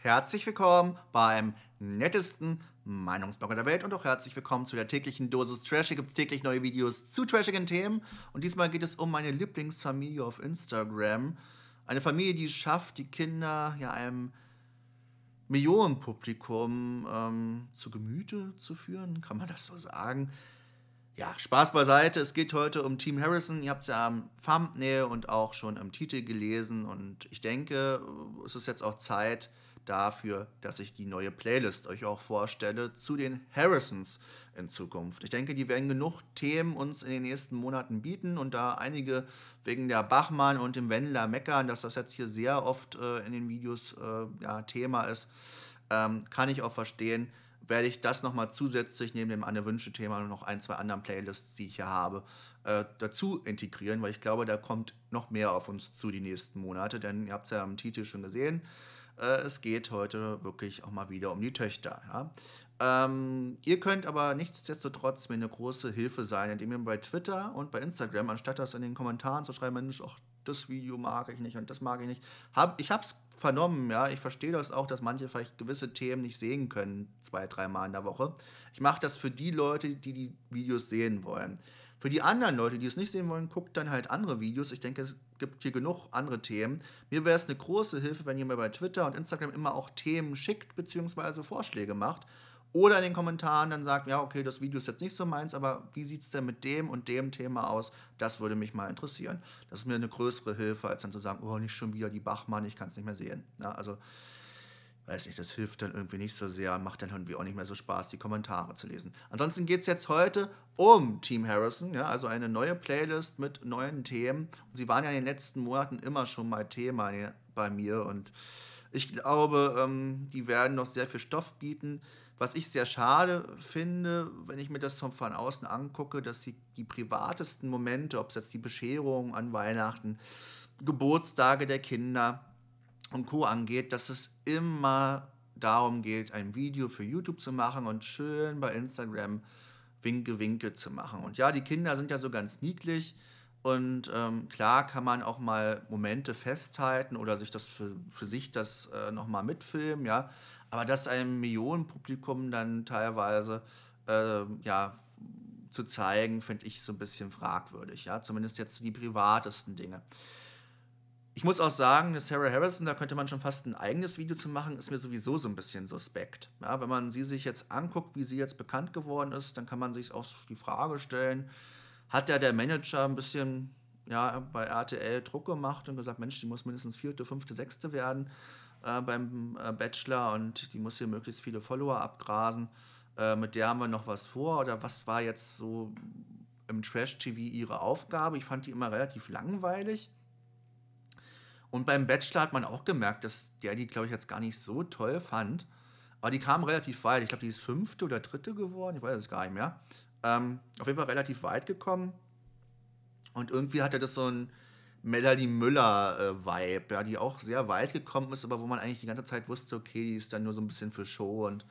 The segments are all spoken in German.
Herzlich willkommen beim nettesten Meinungsblogger der Welt und auch herzlich willkommen zu der täglichen Dosis Trash. Hier gibt es täglich neue Videos zu trashigen Themen und diesmal geht es um meine Lieblingsfamilie auf Instagram. Eine Familie, die es schafft, die Kinder ja einem Millionenpublikum ähm, zu Gemüte zu führen, kann man das so sagen? Ja, Spaß beiseite. Es geht heute um Team Harrison. Ihr habt es ja am Thumbnail und auch schon am Titel gelesen. Und ich denke, es ist jetzt auch Zeit, dafür, dass ich die neue Playlist euch auch vorstelle zu den Harrisons in Zukunft. Ich denke, die werden genug Themen uns in den nächsten Monaten bieten und da einige wegen der Bachmann und dem Wendler meckern, dass das jetzt hier sehr oft äh, in den Videos äh, ja, Thema ist, ähm, kann ich auch verstehen. Werde ich das nochmal zusätzlich neben dem Anne-Wünsche-Thema und noch ein, zwei anderen Playlists, die ich hier habe, äh, dazu integrieren, weil ich glaube, da kommt noch mehr auf uns zu die nächsten Monate, denn ihr habt es ja am Titel schon gesehen. Äh, es geht heute wirklich auch mal wieder um die Töchter. Ja? Ähm, ihr könnt aber nichtsdestotrotz mir eine große Hilfe sein, indem ihr bei Twitter und bei Instagram, anstatt das in den Kommentaren zu schreiben, Mensch, auch das Video mag ich nicht und das mag ich nicht. Hab, ich es vernommen, ja. Ich verstehe das auch, dass manche vielleicht gewisse Themen nicht sehen können, zwei, dreimal in der Woche. Ich mache das für die Leute, die die Videos sehen wollen. Für die anderen Leute, die es nicht sehen wollen, guckt dann halt andere Videos. Ich denke, es gibt hier genug andere Themen. Mir wäre es eine große Hilfe, wenn ihr mir bei Twitter und Instagram immer auch Themen schickt bzw. Vorschläge macht. Oder in den Kommentaren dann sagt, ja, okay, das Video ist jetzt nicht so meins, aber wie sieht es denn mit dem und dem Thema aus? Das würde mich mal interessieren. Das ist mir eine größere Hilfe, als dann zu sagen, oh, nicht schon wieder die Bachmann, ich kann es nicht mehr sehen. Ja, also weiß nicht, das hilft dann irgendwie nicht so sehr, macht dann irgendwie auch nicht mehr so Spaß, die Kommentare zu lesen. Ansonsten geht es jetzt heute um Team Harrison, ja, also eine neue Playlist mit neuen Themen. Und sie waren ja in den letzten Monaten immer schon mal Thema bei mir und ich glaube, ähm, die werden noch sehr viel Stoff bieten. Was ich sehr schade finde, wenn ich mir das von außen angucke, dass sie die privatesten Momente, ob es jetzt die Bescherung an Weihnachten, Geburtstage der Kinder, und Co. angeht, dass es immer darum geht, ein Video für YouTube zu machen und schön bei Instagram Winke, Winke zu machen. Und ja, die Kinder sind ja so ganz niedlich. Und ähm, klar kann man auch mal Momente festhalten oder sich das für, für sich das äh, nochmal mitfilmen, ja. Aber dass einem Millionenpublikum dann teilweise äh, ja, zu zeigen, finde ich so ein bisschen fragwürdig, ja. Zumindest jetzt die privatesten Dinge. Ich muss auch sagen, Sarah Harrison, da könnte man schon fast ein eigenes Video zu machen, ist mir sowieso so ein bisschen suspekt. Ja, wenn man sie sich jetzt anguckt, wie sie jetzt bekannt geworden ist, dann kann man sich auch die Frage stellen, hat ja der Manager ein bisschen ja, bei RTL Druck gemacht und gesagt, Mensch, die muss mindestens vierte, fünfte, sechste werden äh, beim äh, Bachelor und die muss hier möglichst viele Follower abgrasen. Äh, mit der haben wir noch was vor oder was war jetzt so im Trash-TV ihre Aufgabe? Ich fand die immer relativ langweilig und beim Bachelor hat man auch gemerkt, dass der die, glaube ich, jetzt gar nicht so toll fand. Aber die kam relativ weit. Ich glaube, die ist fünfte oder dritte geworden. Ich weiß es gar nicht mehr. Ähm, auf jeden Fall relativ weit gekommen. Und irgendwie hatte das so ein Melanie Müller-Vibe, äh, ja, die auch sehr weit gekommen ist, aber wo man eigentlich die ganze Zeit wusste, okay, die ist dann nur so ein bisschen für Show und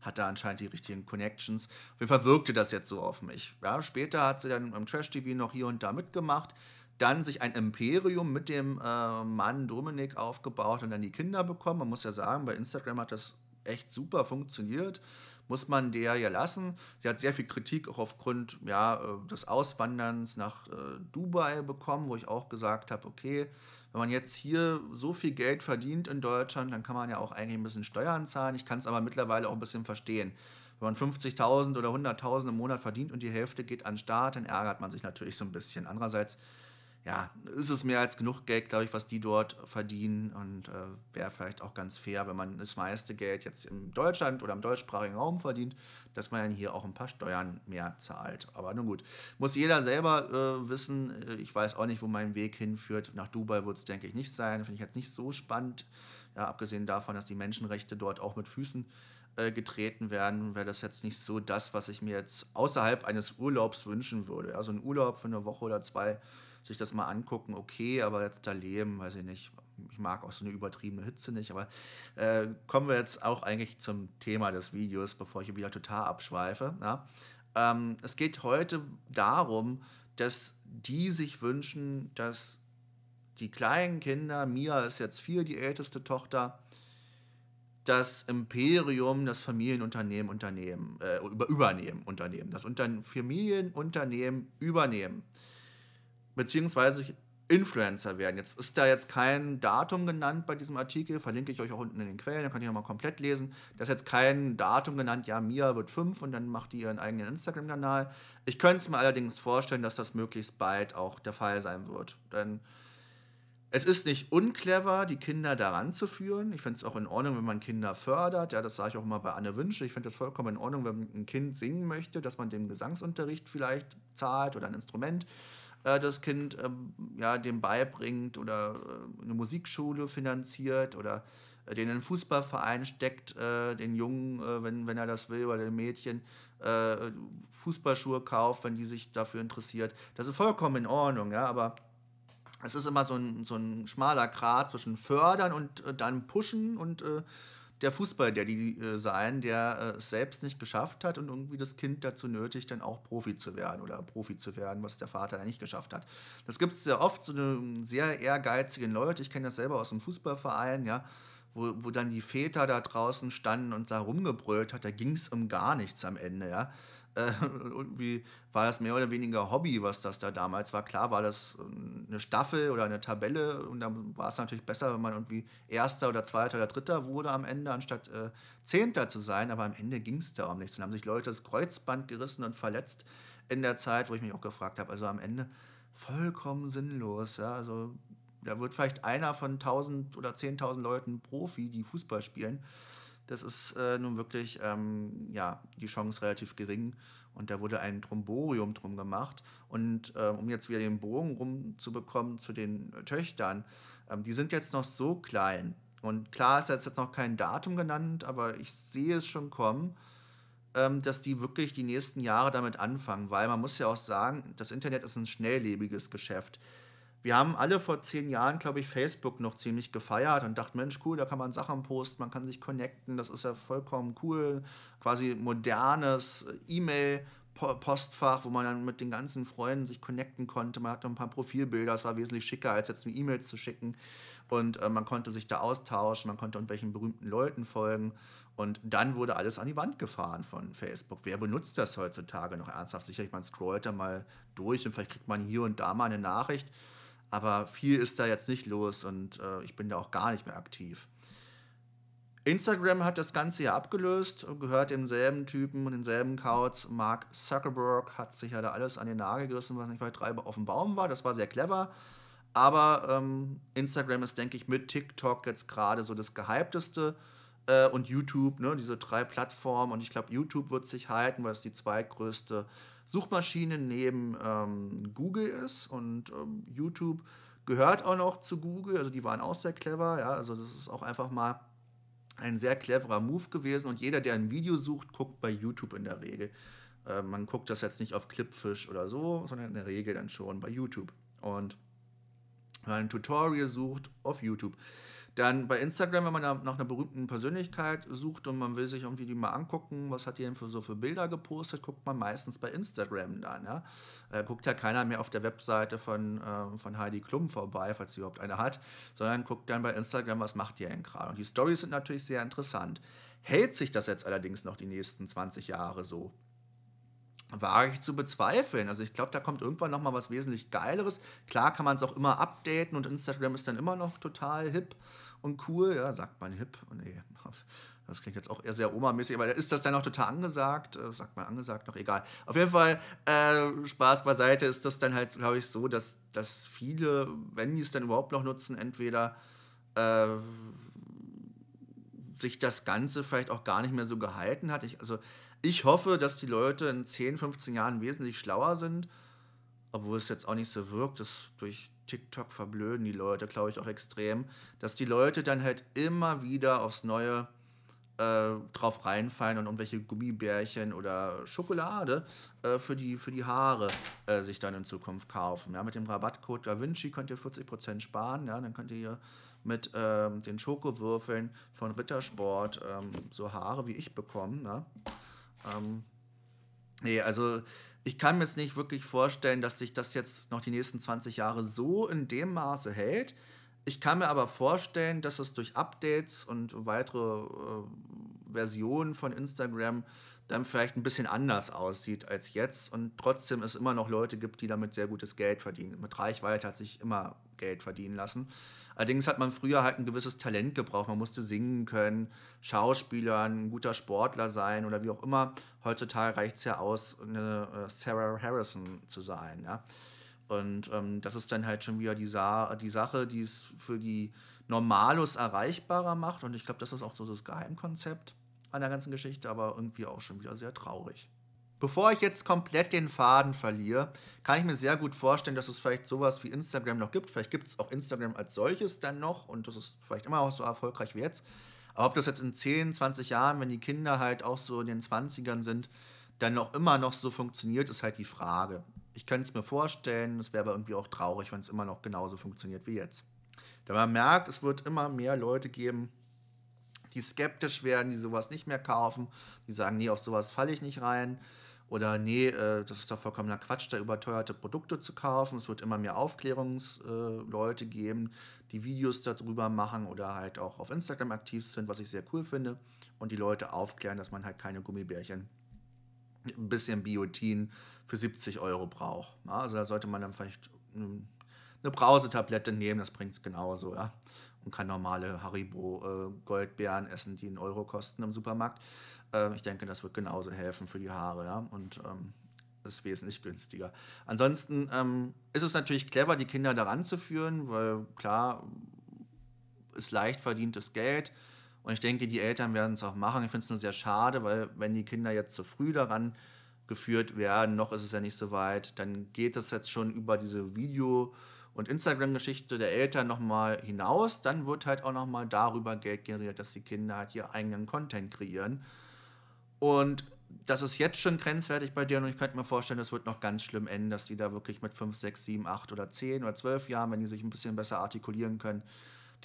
hat da anscheinend die richtigen Connections. Auf jeden Fall wirkte das jetzt so auf mich. Ja, später hat sie dann im Trash-TV noch hier und da mitgemacht dann sich ein Imperium mit dem äh, Mann Dominik aufgebaut und dann die Kinder bekommen. Man muss ja sagen, bei Instagram hat das echt super funktioniert. Muss man der ja lassen. Sie hat sehr viel Kritik auch aufgrund ja, äh, des Auswanderns nach äh, Dubai bekommen, wo ich auch gesagt habe, okay, wenn man jetzt hier so viel Geld verdient in Deutschland, dann kann man ja auch eigentlich ein bisschen Steuern zahlen. Ich kann es aber mittlerweile auch ein bisschen verstehen. Wenn man 50.000 oder 100.000 im Monat verdient und die Hälfte geht an den Staat, dann ärgert man sich natürlich so ein bisschen. Andererseits ja, ist es mehr als genug Geld, glaube ich, was die dort verdienen. Und äh, wäre vielleicht auch ganz fair, wenn man das meiste Geld jetzt in Deutschland oder im deutschsprachigen Raum verdient, dass man dann hier auch ein paar Steuern mehr zahlt. Aber nun gut, muss jeder selber äh, wissen. Äh, ich weiß auch nicht, wo mein Weg hinführt. Nach Dubai wird es, denke ich, nicht sein. Finde ich jetzt nicht so spannend. Ja, abgesehen davon, dass die Menschenrechte dort auch mit Füßen äh, getreten werden, wäre das jetzt nicht so das, was ich mir jetzt außerhalb eines Urlaubs wünschen würde. Also ein Urlaub für eine Woche oder zwei sich das mal angucken, okay, aber jetzt da leben, weiß ich nicht, ich mag auch so eine übertriebene Hitze nicht, aber äh, kommen wir jetzt auch eigentlich zum Thema des Videos, bevor ich hier wieder total abschweife. Ja? Ähm, es geht heute darum, dass die sich wünschen, dass die kleinen Kinder, Mia ist jetzt vier, die älteste Tochter, das Imperium, das Familienunternehmen unternehmen, äh, übernehmen, Unternehmen, das Unter Familienunternehmen übernehmen beziehungsweise Influencer werden. Jetzt ist da jetzt kein Datum genannt bei diesem Artikel, verlinke ich euch auch unten in den Quellen, dann könnt ihr nochmal komplett lesen. Da ist jetzt kein Datum genannt, ja, Mia wird fünf und dann macht die ihren eigenen Instagram-Kanal. Ich könnte es mir allerdings vorstellen, dass das möglichst bald auch der Fall sein wird. Denn es ist nicht unclever, die Kinder daran zu führen. Ich finde es auch in Ordnung, wenn man Kinder fördert. Ja, das sage ich auch mal bei Anne Wünsche. Ich finde es vollkommen in Ordnung, wenn ein Kind singen möchte, dass man dem Gesangsunterricht vielleicht zahlt oder ein Instrument äh, das Kind ähm, ja, dem beibringt oder äh, eine Musikschule finanziert oder äh, den in einen Fußballverein steckt, äh, den Jungen, äh, wenn, wenn er das will, oder den Mädchen äh, Fußballschuhe kauft, wenn die sich dafür interessiert. Das ist vollkommen in Ordnung, ja, aber es ist immer so ein, so ein schmaler Grat zwischen fördern und dann pushen und der Fußball, der Fußballdaddy äh, sein, der äh, es selbst nicht geschafft hat und irgendwie das Kind dazu nötigt, dann auch Profi zu werden oder Profi zu werden, was der Vater ja nicht geschafft hat. Das gibt es sehr oft, so eine ähm, sehr ehrgeizigen Leute, ich kenne das selber aus dem Fußballverein, ja, wo, wo dann die Väter da draußen standen und da rumgebrüllt hat, da ging es um gar nichts am Ende, ja. Äh, irgendwie war das mehr oder weniger Hobby, was das da damals war. Klar war das ähm, eine Staffel oder eine Tabelle und dann war es natürlich besser, wenn man irgendwie Erster oder Zweiter oder Dritter wurde am Ende, anstatt äh, Zehnter zu sein. Aber am Ende ging es darum nichts. Dann haben sich Leute das Kreuzband gerissen und verletzt in der Zeit, wo ich mich auch gefragt habe. Also am Ende vollkommen sinnlos. Ja? Also da wird vielleicht einer von 1000 oder 10.000 Leuten Profi, die Fußball spielen das ist äh, nun wirklich ähm, ja, die Chance relativ gering. Und da wurde ein Tromborium drum gemacht. Und äh, um jetzt wieder den Bogen rumzubekommen zu den äh, Töchtern, ähm, die sind jetzt noch so klein. Und klar ist jetzt, jetzt noch kein Datum genannt, aber ich sehe es schon kommen, ähm, dass die wirklich die nächsten Jahre damit anfangen. Weil man muss ja auch sagen, das Internet ist ein schnelllebiges Geschäft wir haben alle vor zehn Jahren, glaube ich, Facebook noch ziemlich gefeiert und dachten, Mensch, cool, da kann man Sachen posten, man kann sich connecten, das ist ja vollkommen cool. Quasi modernes äh, E-Mail. Postfach, wo man dann mit den ganzen Freunden sich connecten konnte. Man hatte ein paar Profilbilder, das war wesentlich schicker, als jetzt nur E-Mails zu schicken. Und äh, man konnte sich da austauschen, man konnte irgendwelchen berühmten Leuten folgen. Und dann wurde alles an die Wand gefahren von Facebook. Wer benutzt das heutzutage noch ernsthaft? Sicherlich, man scrollt da mal durch und vielleicht kriegt man hier und da mal eine Nachricht. Aber viel ist da jetzt nicht los und äh, ich bin da auch gar nicht mehr aktiv. Instagram hat das Ganze ja abgelöst, gehört demselben Typen und denselben Kauz. Mark Zuckerberg hat sich ja da alles an den Nagel gerissen, was nicht bei drei auf dem Baum war. Das war sehr clever. Aber ähm, Instagram ist, denke ich, mit TikTok jetzt gerade so das Gehypteste äh, und YouTube, ne, diese drei Plattformen. Und ich glaube, YouTube wird sich halten, weil es die zweitgrößte Suchmaschine neben ähm, Google ist. Und ähm, YouTube gehört auch noch zu Google. Also die waren auch sehr clever. Ja? Also das ist auch einfach mal ein sehr cleverer Move gewesen. Und jeder, der ein Video sucht, guckt bei YouTube in der Regel. Äh, man guckt das jetzt nicht auf Clipfish oder so, sondern in der Regel dann schon bei YouTube. Und wenn man ein Tutorial sucht auf YouTube. Dann bei Instagram, wenn man nach einer berühmten Persönlichkeit sucht und man will sich irgendwie die mal angucken, was hat die denn für, so für Bilder gepostet, guckt man meistens bei Instagram dann. Ja? Äh, guckt ja keiner mehr auf der Webseite von, ähm, von Heidi Klum vorbei, falls sie überhaupt eine hat, sondern guckt dann bei Instagram, was macht die denn gerade. Und die Stories sind natürlich sehr interessant. Hält sich das jetzt allerdings noch die nächsten 20 Jahre so? wage ich zu bezweifeln. Also ich glaube, da kommt irgendwann nochmal was wesentlich Geileres. Klar kann man es auch immer updaten und Instagram ist dann immer noch total hip und cool. Ja, sagt man hip? Und oh, nee, das klingt jetzt auch eher sehr Oma-mäßig, aber ist das dann auch total angesagt? Äh, sagt man angesagt, noch egal. Auf jeden Fall, äh, Spaß beiseite, ist das dann halt, glaube ich, so, dass, dass viele, wenn die es dann überhaupt noch nutzen, entweder äh, sich das Ganze vielleicht auch gar nicht mehr so gehalten hat. Ich, also ich hoffe, dass die Leute in 10, 15 Jahren wesentlich schlauer sind, obwohl es jetzt auch nicht so wirkt, dass durch TikTok verblöden die Leute, glaube ich, auch extrem, dass die Leute dann halt immer wieder aufs Neue äh, drauf reinfallen und irgendwelche Gummibärchen oder Schokolade äh, für, die, für die Haare äh, sich dann in Zukunft kaufen. Ja, mit dem Rabattcode DaVinci könnt ihr 40% sparen, ja, dann könnt ihr hier mit ähm, den Schokowürfeln von Rittersport ähm, so Haare wie ich bekommen. Ja. Ähm, nee, also ich kann mir jetzt nicht wirklich vorstellen, dass sich das jetzt noch die nächsten 20 Jahre so in dem Maße hält. Ich kann mir aber vorstellen, dass es durch Updates und weitere äh, Versionen von Instagram dann vielleicht ein bisschen anders aussieht als jetzt und trotzdem es immer noch Leute gibt, die damit sehr gutes Geld verdienen. Mit Reichweite hat sich immer Geld verdienen lassen. Allerdings hat man früher halt ein gewisses Talent gebraucht. Man musste singen können, Schauspieler, ein guter Sportler sein oder wie auch immer. Heutzutage reicht es ja aus, eine äh, Sarah Harrison zu sein. Ja? Und ähm, das ist dann halt schon wieder die, Sa die Sache, die es für die Normalus erreichbarer macht. Und ich glaube, das ist auch so das Geheimkonzept an der ganzen Geschichte, aber irgendwie auch schon wieder sehr traurig. Bevor ich jetzt komplett den Faden verliere, kann ich mir sehr gut vorstellen, dass es vielleicht sowas wie Instagram noch gibt. Vielleicht gibt es auch Instagram als solches dann noch und das ist vielleicht immer auch so erfolgreich wie jetzt. Aber ob das jetzt in 10, 20 Jahren, wenn die Kinder halt auch so in den 20ern sind, dann noch immer noch so funktioniert, ist halt die Frage. Ich könnte es mir vorstellen, es wäre aber irgendwie auch traurig, wenn es immer noch genauso funktioniert wie jetzt. Da man merkt, es wird immer mehr Leute geben, die skeptisch werden, die sowas nicht mehr kaufen, die sagen, nee, auf sowas falle ich nicht rein oder nee, äh, das ist doch vollkommener Quatsch, da überteuerte Produkte zu kaufen. Es wird immer mehr Aufklärungsleute geben, die Videos darüber machen oder halt auch auf Instagram aktiv sind, was ich sehr cool finde. Und die Leute aufklären, dass man halt keine Gummibärchen, ein bisschen Biotin für 70 Euro braucht. also da sollte man dann vielleicht hm, eine Brausetablette nehmen, das bringt es genauso, ja. Und kann normale Haribo-Goldbeeren äh, essen, die einen Euro kosten im Supermarkt. Äh, ich denke, das wird genauso helfen für die Haare, ja. Und ähm, ist wesentlich günstiger. Ansonsten ähm, ist es natürlich clever, die Kinder daran zu führen, weil klar ist leicht verdientes Geld. Und ich denke, die Eltern werden es auch machen. Ich finde es nur sehr schade, weil wenn die Kinder jetzt zu früh daran geführt werden, noch ist es ja nicht so weit, dann geht es jetzt schon über diese Video- und Instagram-Geschichte der Eltern nochmal hinaus, dann wird halt auch nochmal darüber Geld generiert, dass die Kinder halt ihr eigenen Content kreieren. Und das ist jetzt schon grenzwertig bei denen und ich könnte mir vorstellen, das wird noch ganz schlimm enden, dass die da wirklich mit 5, 6, 7, 8 oder 10 oder 12 Jahren, wenn die sich ein bisschen besser artikulieren können,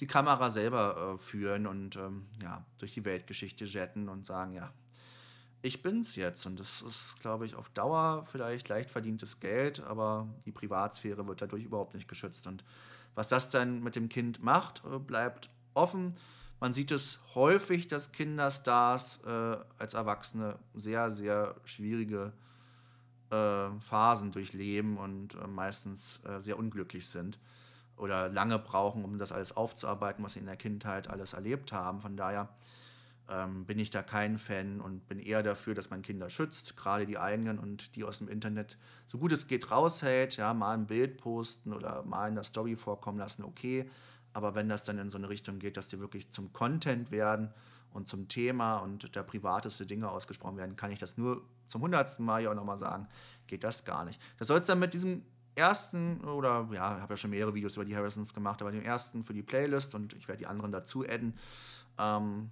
die Kamera selber äh, führen und ähm, ja, durch die Weltgeschichte jetten und sagen, ja, ich bin's jetzt. Und das ist, glaube ich, auf Dauer vielleicht leicht verdientes Geld, aber die Privatsphäre wird dadurch überhaupt nicht geschützt. Und was das dann mit dem Kind macht, äh, bleibt offen. Man sieht es häufig, dass Kinderstars äh, als Erwachsene sehr, sehr schwierige äh, Phasen durchleben und äh, meistens äh, sehr unglücklich sind oder lange brauchen, um das alles aufzuarbeiten, was sie in der Kindheit alles erlebt haben. Von daher ähm, bin ich da kein Fan und bin eher dafür, dass man Kinder schützt, gerade die eigenen und die aus dem Internet so gut es geht raushält. Ja, mal ein Bild posten oder mal in der Story vorkommen lassen, okay. Aber wenn das dann in so eine Richtung geht, dass die wirklich zum Content werden und zum Thema und da privateste Dinge ausgesprochen werden, kann ich das nur zum hundertsten Mal ja auch nochmal sagen, geht das gar nicht. Das soll es dann mit diesem ersten, oder ja, ich habe ja schon mehrere Videos über die Harrisons gemacht, aber dem ersten für die Playlist und ich werde die anderen dazu adden. Ähm,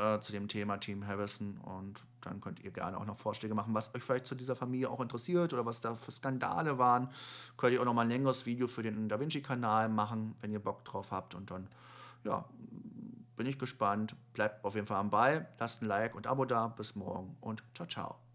äh, zu dem Thema Team Harrison. Und dann könnt ihr gerne auch noch Vorschläge machen, was euch vielleicht zu dieser Familie auch interessiert oder was da für Skandale waren. Könnt ihr auch noch mal ein längeres Video für den Da Vinci-Kanal machen, wenn ihr Bock drauf habt. Und dann, ja, bin ich gespannt. Bleibt auf jeden Fall am Ball. Lasst ein Like und Abo da. Bis morgen und ciao, ciao.